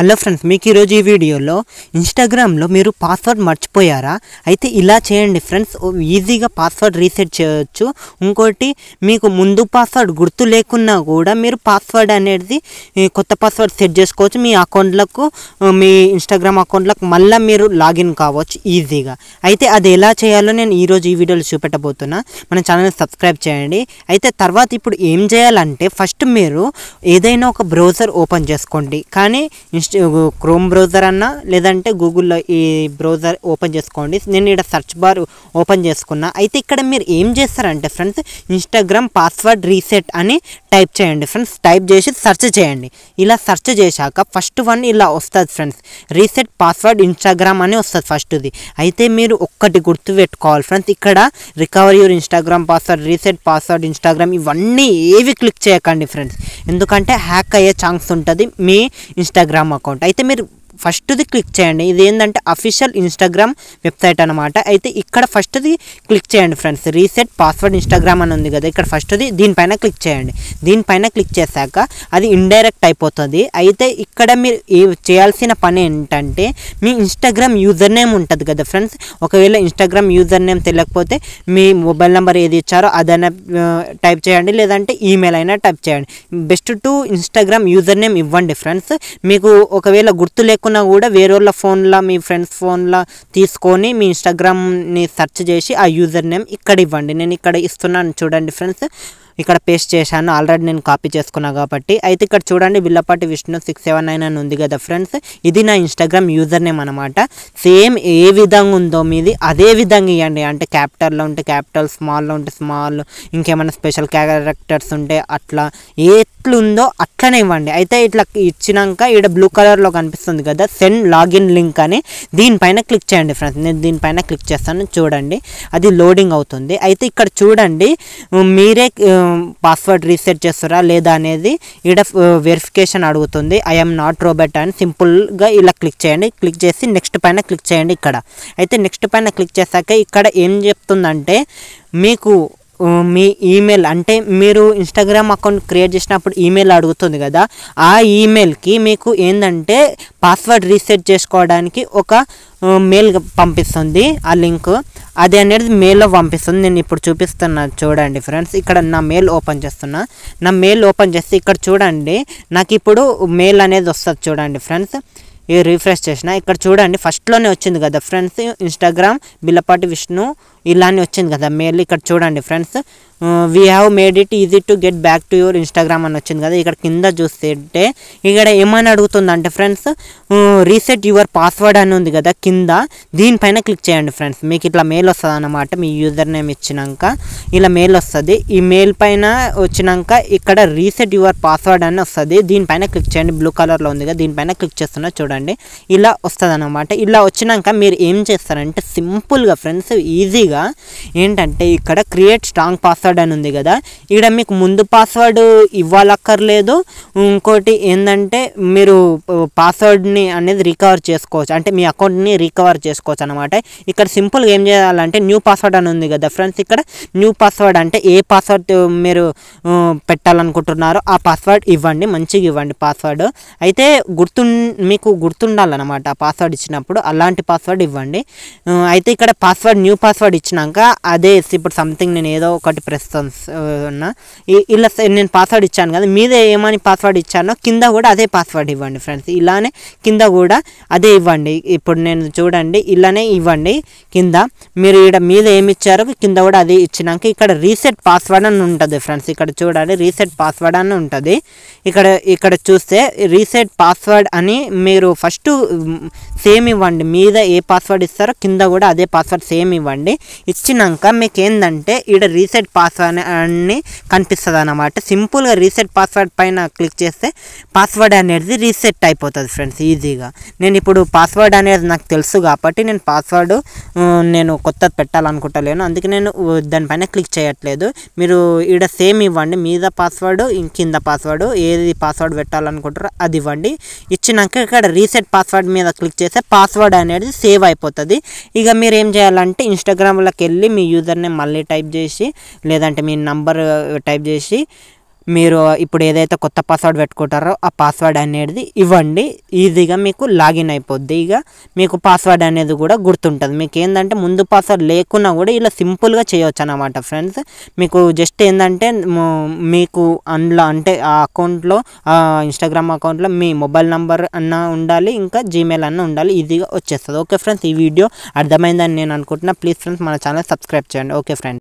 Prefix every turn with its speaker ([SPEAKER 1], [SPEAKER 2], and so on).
[SPEAKER 1] hello friends మీకు ఈరోజు ఈ వీడియోలో ఇన్స్టాగ్రామ్లో మీరు పాస్వర్డ్ మర్చిపోయారా అయితే ఇలా చేయండి ఫ్రెండ్స్ ఈజీగా పాస్వర్డ్ రీసెట్ చేయవచ్చు ఇంకోటి మీకు ముందు పాస్వర్డ్ గుర్తు లేకున్నా కూడా మీరు పాస్వర్డ్ అనేది కొత్త పాస్వర్డ్ సెట్ చేసుకోవచ్చు మీ అకౌంట్లకు మీ ఇన్స్టాగ్రామ్ అకౌంట్లకు మళ్ళీ మీరు లాగిన్ కావచ్చు ఈజీగా అయితే అది ఎలా చేయాలో నేను ఈరోజు ఈ వీడియోలో చూపెట్టబోతున్నా మన ఛానల్ని సబ్స్క్రైబ్ చేయండి అయితే తర్వాత ఇప్పుడు ఏం చేయాలంటే ఫస్ట్ మీరు ఏదైనా ఒక బ్రౌజర్ ఓపెన్ చేసుకోండి కానీ ఇన్స్టా క్రోమ్ బ్రౌజర్ అన్న లేదంటే గూగుల్లో ఈ బ్రౌజర్ ఓపెన్ చేసుకోండి నేను ఇక్కడ సెర్చ్ బార్ ఓపెన్ చేసుకున్నా అయితే ఇక్కడ మీరు ఏం చేస్తారంటే ఫ్రెండ్స్ ఇన్స్టాగ్రామ్ పాస్వర్డ్ రీసెట్ అని టైప్ చేయండి ఫ్రెండ్స్ టైప్ చేసి సెర్చ్ చేయండి ఇలా సెర్చ్ చేశాక ఫస్ట్ వన్ ఇలా వస్తుంది ఫ్రెండ్స్ రీసెట్ పాస్వర్డ్ ఇన్స్టాగ్రామ్ అని వస్తుంది ఫస్ట్ది అయితే మీరు ఒక్కటి గుర్తు పెట్టుకోవాలి ఫ్రెండ్స్ ఇక్కడ recovery your Instagram password reset password Instagram ఇవన్నీ ఏవి క్లిక్ చేయకండి ఫ్రెండ్స్ ఎందుకంటే హ్యాక్ అయ్యే ఛాన్స్ ఉంటుంది మీ ఇన్స్టాగ్రామ్ అకౌంట్ అయితే మీరు ఫస్ట్ది క్లిక్ చేయండి ఇది ఏంటంటే అఫీషియల్ ఇన్స్టాగ్రామ్ వెబ్సైట్ అనమాట అయితే ఇక్కడ ఫస్ట్ది క్లిక్ చేయండి ఫ్రెండ్స్ రీసెట్ పాస్వర్డ్ ఇన్స్టాగ్రామ్ అని ఉంది కదా ఇక్కడ ఫస్ట్ది దీనిపైన క్లిక్ చేయండి దీనిపైన క్లిక్ చేశాక అది ఇండైరెక్ట్ అయిపోతుంది అయితే ఇక్కడ మీరు చేయాల్సిన పని ఏంటంటే మీ ఇన్స్టాగ్రామ్ యూజర్ నేమ్ ఉంటుంది కదా ఫ్రెండ్స్ ఒకవేళ ఇన్స్టాగ్రామ్ యూజర్ నేమ్ తెలియకపోతే మీ మొబైల్ నెంబర్ ఏది ఇచ్చారో అదైనా టైప్ చేయండి లేదంటే ఈమెయిల్ అయినా టైప్ చేయండి best to Instagram username ఇవ్వండి ఫ్రెండ్స్ మీకు ఒకవేళ గుర్తు లేకుండా కాకుండా కూడా వేరేళ్ళ ఫోన్లో మీ ఫ్రెండ్స్ ఫోన్లో తీసుకొని మీ ఇన్స్టాగ్రామ్ని సెర్చ్ చేసి ఆ యూజర్ నేమ్ ఇక్కడ ఇవ్వండి నేను ఇక్కడ ఇస్తున్నాను చూడండి ఫ్రెండ్స్ ఇక్కడ పేస్ట్ చేశాను ఆల్రెడీ నేను కాపీ చేసుకున్నా కాబట్టి అయితే ఇక్కడ చూడండి Villapati Vishnu six seven nine అని ఉంది కదా ఫ్రెండ్స్ ఇది నా ఇన్స్టాగ్రామ్ యూజర్ నేమ్ అనమాట సేమ్ ఏ విధంగా ఉందో మీది అదే విధంగా ఇవ్వండి అంటే క్యాపిటల్లో ఉంటే క్యాపిటల్ స్మాల్లో ఉంటే స్మాల్ ఇంకేమైనా స్పెషల్ క్యారెక్టర్స్ ఉంటే అట్లా ఎట్లుందో అట్లనే ఇవ్వండి అయితే ఇట్లా ఇచ్చినాక ఇక్కడ బ్లూ కలర్లో కనిపిస్తుంది కదా సెండ్ లాగిన్ లింక్ అని దీనిపైన క్లిక్ చేయండి ఫ్రెండ్స్ నేను దీనిపైన క్లిక్ చేస్తాను చూడండి అది లోడింగ్ అవుతుంది అయితే ఇక్కడ చూడండి మీరే పాస్వర్డ్ రీసెట్ చేస్తారా లేదా అనేది ఇక్కడ వెరిఫికేషన్ అడుగుతుంది ఐఎమ్ నాట్ రోబెట్ అని సింపుల్గా ఇలా క్లిక్ చేయండి క్లిక్ చేసి నెక్స్ట్ పైన క్లిక్ చేయండి ఇక్కడ అయితే నెక్స్ట్ పైన క్లిక్ చేశాక ఇక్కడ ఏం చెప్తుందంటే మీకు మీ ఈమెయిల్ అంటే మీరు ఇన్స్టాగ్రామ్ అకౌంట్ క్రియేట్ చేసినప్పుడు ఈమెయిల్ అడుగుతుంది కదా ఆ ఈమెయిల్కి మీకు ఏంటంటే పాస్వర్డ్ రీసెట్ చేసుకోవడానికి ఒక మెయిల్ పంపిస్తుంది ఆ లింక్ అది అనేది మెయిల్లో పంపిస్తుంది నేను ఇప్పుడు చూపిస్తున్నా చూడండి ఫ్రెండ్స్ ఇక్కడ నా మెయిల్ ఓపెన్ చేస్తున్నా నా మెయిల్ ఓపెన్ చేస్తే ఇక్కడ చూడండి నాకు ఇప్పుడు మెయిల్ అనేది వస్తుంది చూడండి ఫ్రెండ్స్ ఇది రీఫ్రెష్ చేసిన ఇక్కడ చూడండి ఫస్ట్లోనే వచ్చింది కదా ఫ్రెండ్స్ ఇన్స్టాగ్రామ్ బిల్లపాటి విష్ణు ఇలా అని వచ్చింది కదా మెయిల్ ఇక్కడ చూడండి friends we have made it easy to get back to your Instagram అని వచ్చింది కదా ఇక్కడ కింద చూస్తే ఇక్కడ ఏమని అడుగుతుందంటే ఫ్రెండ్స్ రీసెట్ యువర్ పాస్వర్డ్ అని ఉంది కదా కింద దీనిపైన క్లిక్ చేయండి ఫ్రెండ్స్ మీకు ఇట్లా మెయిల్ వస్తుంది అనమాట మీ యూజర్ నేమ్ ఇచ్చినాక ఇలా మెయిల్ వస్తుంది ఈ మెయిల్ పైన వచ్చినాక ఇక్కడ రీసెట్ యువర్ పాస్వర్డ్ అని వస్తుంది దీనిపైన క్లిక్ చేయండి బ్లూ కలర్లో ఉంది కదా దీనిపైన క్లిక్ చేస్తున్నా చూడండి ఇలా వస్తుంది ఇలా వచ్చినాక మీరు ఏం చేస్తారంటే సింపుల్గా ఫ్రెండ్స్ ఈజీగా ముందుగా ఏంటంటే ఇక్కడ క్రియేట్ స్ట్రాంగ్ పాస్వర్డ్ అని ఉంది కదా ఇక్కడ మీకు ముందు పాస్వర్డ్ ఇవ్వాలక్కర్లేదు ఇంకోటి ఏంటంటే మీరు పాస్వర్డ్ని అనేది రికవర్ చేసుకోవచ్చు అంటే మీ అకౌంట్ని రికవర్ చేసుకోవచ్చు అనమాట ఇక్కడ సింపుల్గా ఏం చేయాలంటే న్యూ పాస్వర్డ్ అని ఉంది కదా ఫ్రెండ్స్ ఇక్కడ న్యూ పాస్వర్డ్ అంటే ఏ పాస్వర్డ్ మీరు పెట్టాలనుకుంటున్నారో ఆ పాస్వర్డ్ ఇవ్వండి మంచిగా ఇవ్వండి పాస్వర్డ్ అయితే గుర్తు మీకు గుర్తుండాలన్నమాట ఆ పాస్వర్డ్ ఇచ్చినప్పుడు అలాంటి పాస్వర్డ్ ఇవ్వండి అయితే ఇక్కడ పాస్వర్డ్ న్యూ పాస్వర్డ్ ఇచ్చినాక అదే ఇప్పుడు సంథింగ్ నేను ఏదో ఒకటి ప్రస్తుతం uh, ఇలా నేను పాస్వర్డ్ ఇచ్చాను కదా మీదే ఏమని పాస్వర్డ్ ఇచ్చానో కింద కూడా అదే పాస్వర్డ్ ఇవ్వండి ఫ్రెండ్స్ ఇలానే కింద కూడా అదే ఇవ్వండి ఇప్పుడు నేను చూడండి ఇలానే ఇవ్వండి కింద మీరు ఇక్కడ మీద ఏమి ఇచ్చారు కింద కూడా అదే ఇచ్చినాక ఇక్కడ రీసెట్ పాస్వర్డ్ అని ఉంటుంది ఫ్రెండ్స్ ఇక్కడ చూడండి రీసెట్ పాస్వర్డ్ అని ఉంటుంది ఇక్కడ ఇక్కడ చూస్తే రీసెట్ పాస్వర్డ్ అని మీరు ఫస్ట్ సేమ్ ఇవ్వండి మీద ఏ పాస్వర్డ్ ఇస్తారో కింద కూడా అదే పాస్వర్డ్ సేమ్ ఇవ్వండి ఇచ్చినాక మీకు ఏంటంటే ఇక్కడ రీసెట్ పాస్వర్డ్ అని కనిపిస్తుంది అనమాట సింపుల్గా రీసెట్ పాస్వర్డ్ పైన క్లిక్ చేస్తే పాస్వర్డ్ అనేది రీసెట్ అయిపోతుంది ఫ్రెండ్స్ ఈజీగా నేను ఇప్పుడు పాస్వర్డ్ అనేది నాకు తెలుసు కాబట్టి నేను పాస్వర్డ్ నేను కొత్తది పెట్టాలనుకుంటలేను అందుకే నేను దానిపైన క్లిక్ చేయట్లేదు మీరు ఇక్కడ సేమ్ ఇవ్వండి మీద పాస్వర్డ్ కింద పాస్వర్డ్ ఏది పాస్వర్డ్ పెట్టాలనుకుంటారో అది ఇవ్వండి ఇచ్చినాక ఇక్కడ రీసెట్ పాస్వర్డ్ మీద క్లిక్ చేసి చేస్తే పాస్వర్డ్ అనేది సేవ్ అయిపోతుంది ఇక మీరు ఏం చేయాలంటే ఇన్స్టాగ్రామ్లోకి వెళ్ళి మీ యూజర్ని మళ్ళీ టైప్ చేసి లేదంటే మీ నంబర్ టైప్ uh, చేసి మీరు ఇప్పుడు ఏదైతే కొత్త పాస్వర్డ్ పెట్టుకుంటారో ఆ పాస్వర్డ్ అనేది ఇవ్వండి ఈజీగా మీకు లాగిన్ అయిపోద్ది ఇక మీకు పాస్వర్డ్ అనేది కూడా గుర్తుంటుంది మీకు ఏంటంటే ముందు పాస్వర్డ్ లేకున్నా కూడా ఇలా సింపుల్గా చేయొచ్చు అనమాట ఫ్రెండ్స్ మీకు జస్ట్ ఏంటంటే మీకు అందులో అంటే ఆ అకౌంట్లో ఇన్స్టాగ్రామ్ అకౌంట్లో మీ మొబైల్ నెంబర్ అన్న ఉండాలి ఇంకా జీమెయిల్ అన్న ఉండాలి ఈజీగా వచ్చేస్తుంది ఓకే ఫ్రెండ్స్ ఈ వీడియో అర్థమైందని నేను అనుకుంటున్నా ప్లీజ్ ఫ్రెండ్స్ మన ఛానల్ సబ్స్క్రైబ్ చేయండి ఓకే ఫ్రెండ్స్